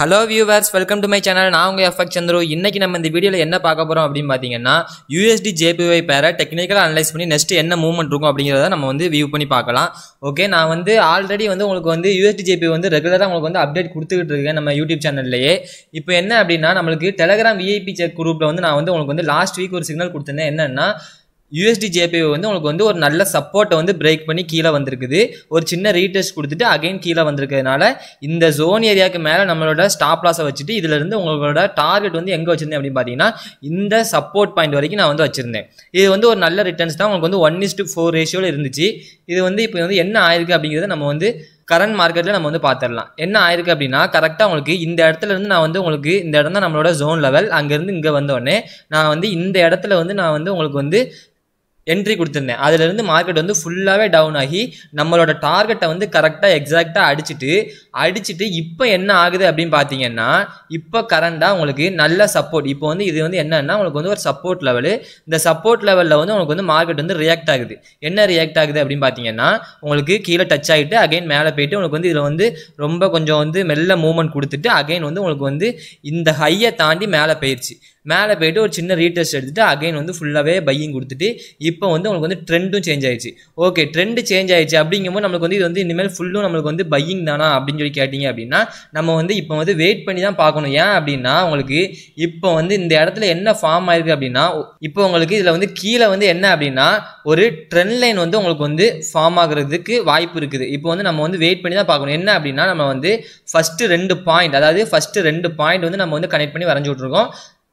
hello viewers welcome to my channel நான் உங்கள் எஃப்எக் சந்திரு இன்றைக்கி நம்ம இந்த வீடியோவில் என்ன பார்க்க போகிறோம் அப்படின்னு பார்த்தீங்கன்னா யூஎஸ்டி ஜேபிஒய் பேரை டெக்னிக்கலாக அனலைஸ் பண்ணி நெக்ஸ்ட் என்ன மூவ்மெண்ட் இருக்கும் அப்படிங்கிறத நம்ம வந்து வியூ பண்ணி பார்க்கலாம் ஓகே நான் வந்து ஆல்ரெடி வந்து உங்களுக்கு வந்து யூஎஸ்டி ஜேபி வந்து ரெகுலராக உங்களுக்கு வந்து அப்டேட் கொடுத்துக்கிட்டு இருக்கேன் நம்ம யூடியூப் சேனல்லையே இப்போ என்ன அப்படின்னா நம்மளுக்கு டெலகிராம் விஐபி செக் குரூப்பில் வந்து நான் வந்து உங்களுக்கு வந்து லாஸ்ட் வீக் ஒரு சிக்னல் கொடுத்துருந்தேன் என்னென்னா யூஎஸ்டி ஜேபே வந்து உங்களுக்கு வந்து ஒரு நல்ல சப்போர்ட்டை வந்து பிரேக் பண்ணி கீழே வந்திருக்குது ஒரு சின்ன ரீடெஸ்ட் கொடுத்துட்டு அகைன் கீழே வந்திருக்கிறதுனால இந்த ஜோன் ஏரியாவுக்கு மேலே நம்மளோட ஸ்டாப் லாஸை வச்சுட்டு இதிலிருந்து உங்களோட டார்கெட் வந்து எங்கே வச்சுருந்தேன் அப்படின்னு பார்த்தீங்கன்னா இந்த சப்போர்ட் பாயிண்ட் வரைக்கும் நான் வந்து வச்சுருந்தேன் இது வந்து ஒரு நல்ல ரிட்டர்ன்ஸ் தான் உங்களுக்கு வந்து ஒன் இஸ் ஃபோர் ரேஷியோவில் இருந்துச்சு இது வந்து இப்போ வந்து என்ன ஆயிருக்கு அப்படிங்கிறத நம்ம வந்து கரண்ட் மார்க்கெட்டில் நம்ம வந்து பார்த்துடலாம் என்ன ஆயிருக்கு அப்படின்னா கரெக்டாக உங்களுக்கு இந்த இடத்துல இருந்து நான் வந்து உங்களுக்கு இந்த இடம் தான் நம்மளோட ஜோன் லெவல் அங்கேருந்து இங்கே வந்தோடனே நான் வந்து இந்த இடத்துல வந்து நான் வந்து உங்களுக்கு வந்து என்ட்ரி கொடுத்துருந்தேன் அதுலேருந்து மார்க்கெட் வந்து ஃபுல்லாகவே டவுன் ஆகி நம்மளோட டார்கெட்டை வந்து கரெக்டாக எக்ஸாக்டாக அடிச்சுட்டு அடிச்சுட்டு இப்போ என்ன ஆகுது அப்படின்னு பார்த்தீங்கன்னா இப்போ கரண்டாக உங்களுக்கு நல்ல சப்போர்ட் இப்போ வந்து இது வந்து என்னன்னா உங்களுக்கு வந்து ஒரு சப்போர்ட் லெவலு இந்த சப்போர்ட் லெவலில் வந்து உங்களுக்கு வந்து மார்க்கெட் வந்து ரியாக்ட் ஆகுது என்ன ரியாக்ட் ஆகுது அப்படின்னு பார்த்தீங்கன்னா உங்களுக்கு கீழே டச் ஆகிட்டு அகைன் மேலே போயிட்டு உங்களுக்கு வந்து இதில் வந்து ரொம்ப கொஞ்சம் வந்து மெல்ல மூவ்மெண்ட் கொடுத்துட்டு அகைன் வந்து உங்களுக்கு வந்து இந்த ஹையை தாண்டி மேலே போயிடுச்சு மேலே போயிட்டு ஒரு சின்ன ரீடெஸ்ட் எடுத்துகிட்டு அகைன் வந்து ஃபுல்லாகவே பையிங் கொடுத்துட்டு இப் இப்போ வந்து உங்களுக்கு வந்து ட்ரெண்டும் சேஞ்ச் ஆயிடுச்சு ஓகே ட்ரெண்டு சேஞ்ச் ஆயிடுச்சு அப்படிங்கும்போது நம்மளுக்கு வந்து இது வந்து இனிமேல் ஃபுல்லும் நம்மளுக்கு வந்து பையிங் தானா அப்படின்னு சொல்லி கேட்டிங்க அப்படின்னா நம்ம வந்து இப்போ வந்து வெயிட் பண்ணி தான் பார்க்கணும் ஏன் அப்படின்னா உங்களுக்கு இப்போ வந்து இந்த இடத்துல என்ன ஃபார்ம் ஆயிருக்கு அப்படின்னா இப்போ உங்களுக்கு இதில் வந்து கீழே வந்து என்ன அப்படின்னா ஒரு ட்ரெண்ட் லைன் வந்து உங்களுக்கு வந்து ஃபார்ம் ஆகுறதுக்கு வாய்ப்பு இருக்குது இப்போ வந்து நம்ம வந்து வெயிட் பண்ணி தான் பார்க்கணும் என்ன அப்படின்னா நம்ம வந்து ஃபஸ்ட்டு ரெண்டு பாயிண்ட் அதாவது ஃபஸ்ட்டு ரெண்டு பாயிண்ட் வந்து நம்ம வந்து கனெக்ட் பண்ணி வரைஞ்சி விட்ருக்கோம்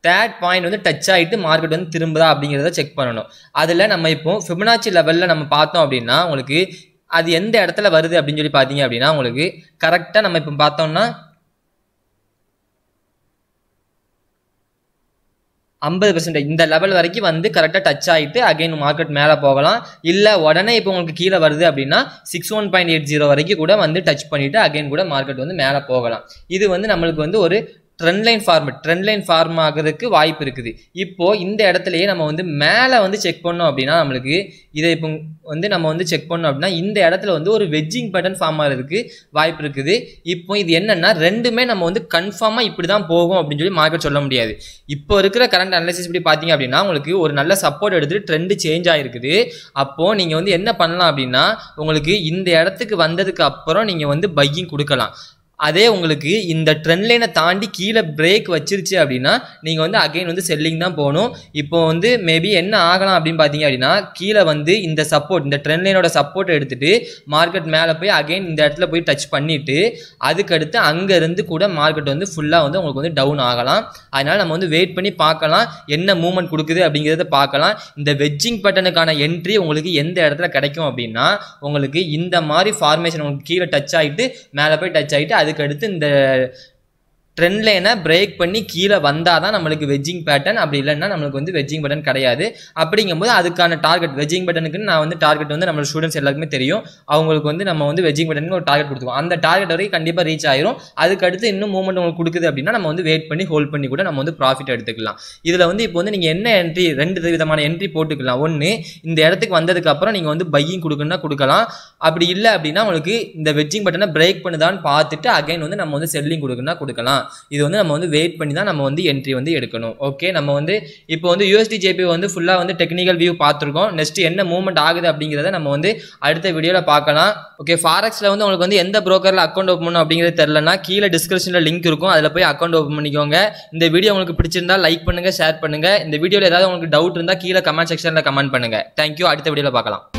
தேர்ட் பாயிண்ட் வந்து டச் ஆகிட்டு மார்க்கெட் வந்து திரும்புதா அப்படிங்கிறத செக் பண்ணணும் அதில் நம்ம இப்போ ஃபிபனாச்சி லெவலில் நம்ம பார்த்தோம் அப்படின்னா உங்களுக்கு அது எந்த இடத்துல வருது அப்படின்னு சொல்லி பார்த்தீங்க அப்படின்னா உங்களுக்கு கரெக்டாக நம்ம இப்போ பார்த்தோம்னா ஐம்பது பெர்சன்டேஜ் இந்த லெவல் வரைக்கும் வந்து கரெக்டாக டச் ஆகிட்டு அகைன் மார்க்கெட் மேலே போகலாம் இல்லை உடனே இப்போ உங்களுக்கு கீழே வருது அப்படின்னா six one point eight zero வரைக்கும் கூட வந்து டச் பண்ணிவிட்டு அகைன் கூட மார்க்கெட் வந்து மேலே போகலாம் இது வந்து நம்மளுக்கு வந்து ஒரு trend line form trend line form ஆகிறதுக்கு வாய்ப்பு இருக்குது இப்போது இந்த இடத்துலையே நம்ம வந்து மேலே வந்து செக் பண்ணோம் அப்படின்னா நம்மளுக்கு இதை இப்போ வந்து நம்ம வந்து செக் பண்ணோம் அப்படின்னா இந்த இடத்துல வந்து ஒரு வெஜ்ஜிங் பட்டன் ஃபார்ம் ஆகிறதுக்கு வாய்ப்பு இருக்குது இப்போ இது என்னென்னா ரெண்டுமே நம்ம வந்து கன்ஃபார்மாக இப்படி தான் போகும் அப்படின்னு சொல்லி மார்க்கெட் சொல்ல முடியாது இப்போ இருக்கிற கரண்ட் அனலைசிஸ் இப்படி பார்த்தீங்க அப்படின்னா உங்களுக்கு ஒரு நல்ல சப்போர்ட் எடுத்துகிட்டு ட்ரெண்டு சேஞ்ச் ஆகிருக்குது அப்போது நீங்கள் வந்து என்ன பண்ணலாம் அப்படின்னா உங்களுக்கு இந்த இடத்துக்கு வந்ததுக்கு அப்புறம் நீங்கள் வந்து பையிங் கொடுக்கலாம் அதே உங்களுக்கு இந்த ட்ரெண்ட் லைனை தாண்டி கீழே பிரேக் வச்சிருச்சு அப்படின்னா நீங்கள் வந்து அகைன் வந்து செல்லிங் தான் போகணும் இப்போ வந்து மேபி என்ன ஆகலாம் அப்படின்னு பார்த்தீங்க அப்படின்னா கீழே வந்து இந்த சப்போர்ட் இந்த ட்ரெண்ட் லைனோட சப்போர்ட் எடுத்துகிட்டு மார்க்கெட் மேலே போய் அகைன் இந்த இடத்துல போய் டச் பண்ணிவிட்டு அதுக்கடுத்து அங்கேருந்து கூட மார்க்கெட் வந்து ஃபுல்லாக வந்து உங்களுக்கு வந்து டவுன் ஆகலாம் அதனால் நம்ம வந்து வெயிட் பண்ணி பார்க்கலாம் என்ன மூவ்மெண்ட் கொடுக்குது அப்படிங்கிறத பார்க்கலாம் இந்த வெஜ்ஜிங் பட்டனுக்கான என்ட்ரி உங்களுக்கு எந்த இடத்துல கிடைக்கும் அப்படின்னா உங்களுக்கு இந்த மாதிரி ஃபார்மேஷன் உங்களுக்கு கீழே டச் ஆகிட்டு மேலே போய் டச் ஆகிட்டு அதுக்கடுத்து இந்த ட்ரெண்ட் லைனை பிரேக் பண்ணி கீழே வந்தால் தான் நம்மளுக்கு வெஜ்ஜிங் பேட்டர்ன் அப்படி இல்லைன்னா நம்மளுக்கு வந்து வெஜ்ஜிங் பட்டன் கிடையாது அப்படிங்கும்போது அதுக்கான டார்கெட் வெஜ்ஜிங் பட்டனுக்குன்னு நான் வந்து டார்கெட் வந்து நம்ம ஸ்டூடெண்ட்ஸ் எல்லாருக்குமே தெரியும் அவங்களுக்கு வந்து நம்ம வந்து வெஜ்ஜிங் பட்டனுக்கு ஒரு டார்கெட் கொடுத்துருவோம் அந்த டார்கெட் வரைக்கும் கண்டிப்பாக ரீச் ஆயிரும் அதுக்கடுத்து இன்னும் மூவ்மெண்ட் உங்களுக்கு கொடுக்குது அப்படின்னா நம்ம வந்து வெயிட் பண்ணி ஹோல்ட் பண்ணி கூட நம்ம வந்து ப்ராஃபிட் எடுத்துக்கலாம் இதில் வந்து இப்போ வந்து நீங்கள் என்ன என்ட்ரி ரெண்டு விதமான என்ட்ரி போட்டுக்கலாம் ஒன்று இந்த இடத்துக்கு வந்ததுக்கப்புறம் நீங்கள் வந்து பையிங் கொடுக்கணும்னா கொடுக்கலாம் அப்படி இல்லை அப்படின்னா உங்களுக்கு இந்த வெஜ்ஜிங் பட்டனை பிரேக் பண்ணுதான்னு பார்த்துட்டு அகைன் வந்து நம்ம வந்து செல்லிங் கொடுக்கணும்னா கொடுக்கலாம் இது வந்து நம்ம வந்து வெயிட் பண்ணி தான் நம்ம வந்து என்ட்ரி வந்து எடுக்கணும் ஓகே நம்ம வந்து இப்போ வந்து யூஎஸ்டி ஜேபி வந்து ஃபுல்லாக வந்து டெக்னிக்கல் வியூ பார்த்துருக்கோம் நெக்ஸ்ட் என்ன மூவ்மெண்ட் ஆகுது அப்படிங்கிறத நம்ம வந்து அடுத்த வீடியோவில் பார்க்கலாம் ஓகே ஃபாரெக்ஸில் வந்து உங்களுக்கு வந்து எந்த ப்ரோக்கரில் அக்கௌண்ட் ஓப்பன் பண்ணும் அப்படிங்கிறது தெரிலனா கீழே டிஸ்கிரிப்ஷனில் லிங்க் இருக்கும் அதில் போய் அக்கௌண்ட் ஓப்பன் பண்ணிக்கோங்க இந்த வீடியோ உங்களுக்கு பிடிச்சிருந்தா லைக் பண்ணுங்கள் ஷேர் பண்ணுங்கள் இந்த வீடியோவில் ஏதாவது உங்களுக்கு டவுட் இருந்தால் கீழே கமெண்ட் செக்ஷனில் கமெண்ட் பண்ணுங்கள் தேங்க்யூ அடுத்த வீடியோவில் பார்க்கலாம்